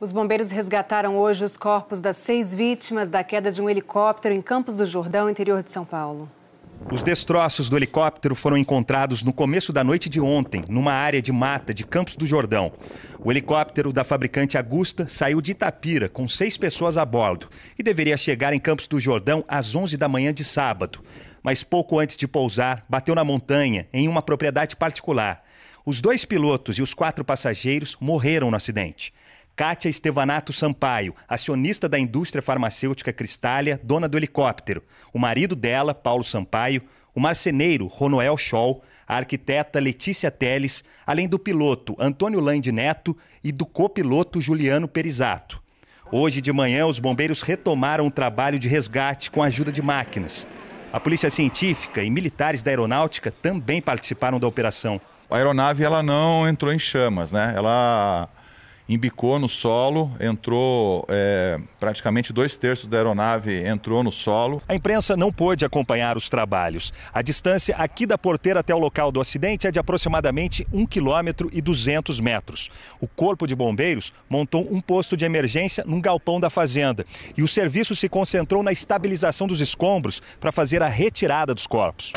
Os bombeiros resgataram hoje os corpos das seis vítimas da queda de um helicóptero em Campos do Jordão, interior de São Paulo. Os destroços do helicóptero foram encontrados no começo da noite de ontem, numa área de mata de Campos do Jordão. O helicóptero da fabricante Augusta saiu de Itapira com seis pessoas a bordo e deveria chegar em Campos do Jordão às 11 da manhã de sábado. Mas pouco antes de pousar, bateu na montanha, em uma propriedade particular. Os dois pilotos e os quatro passageiros morreram no acidente. Kátia Estevanato Sampaio, acionista da indústria farmacêutica Cristália, dona do helicóptero, o marido dela, Paulo Sampaio, o marceneiro Ronoel Scholl, a arquiteta Letícia Teles, além do piloto Antônio Lande Neto e do copiloto Juliano Perizato. Hoje de manhã, os bombeiros retomaram o trabalho de resgate com a ajuda de máquinas. A polícia científica e militares da aeronáutica também participaram da operação. A aeronave ela não entrou em chamas, né? Ela embicou no solo, entrou é, praticamente dois terços da aeronave entrou no solo. A imprensa não pôde acompanhar os trabalhos. A distância aqui da porteira até o local do acidente é de aproximadamente 1 km e 200 metros. O Corpo de Bombeiros montou um posto de emergência num galpão da fazenda e o serviço se concentrou na estabilização dos escombros para fazer a retirada dos corpos.